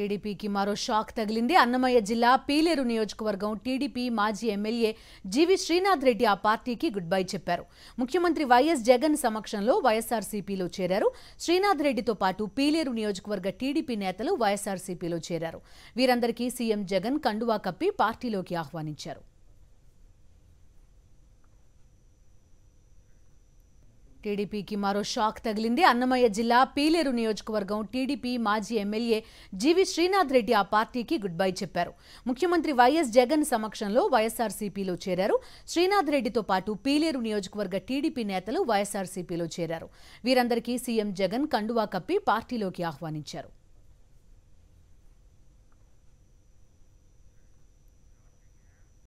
టీడీపీకి మరో షాక్ తగిలింది అన్నమయ్య జిల్లా పీలేరు నియోజకవర్గం టీడీపీ మాజీ ఎమ్మెల్యే జీవి శ్రీనాథ్ రెడ్డి ఆ పార్టీకి గుడ్ బై చెప్పారు ముఖ్యమంత్రి వైఎస్ జగన్ సమక్షంలో వైఎస్ఆర్సీపీలో చేరారు శ్రీనాథ్ రెడ్డితో పాటు పీలేరు నియోజకవర్గ టీడీపీ నేతలు వైఎస్ఆర్సీపీలో చేరారు వీరందరికీ సీఎం జగన్ కండువా కప్పి పార్టీలోకి ఆహ్వానించారు టీడీపీకి మరో షాక్ తగిలింది అన్నమయ్య జిల్లా పీలేరు నియోజకవర్గం టీడీపీ మాజీ ఎమ్మెల్యే జీవి శ్రీనాథ్ రెడ్డి ఆ పార్టీకి గుడ్ బై చెప్పారు ముఖ్యమంత్రి వైఎస్ జగన్ సమక్షంలో వైఎస్ఆర్సీపీలో చేరారు శ్రీనాథ్ రెడ్డితో పాటు పీలేరు నియోజకవర్గ టీడీపీ నేతలు వైఎస్ఆర్సీపీలో చేరారు వీరందరికీ సీఎం జగన్ కండువా కప్పి పార్టీలోకి ఆహ్వానించారు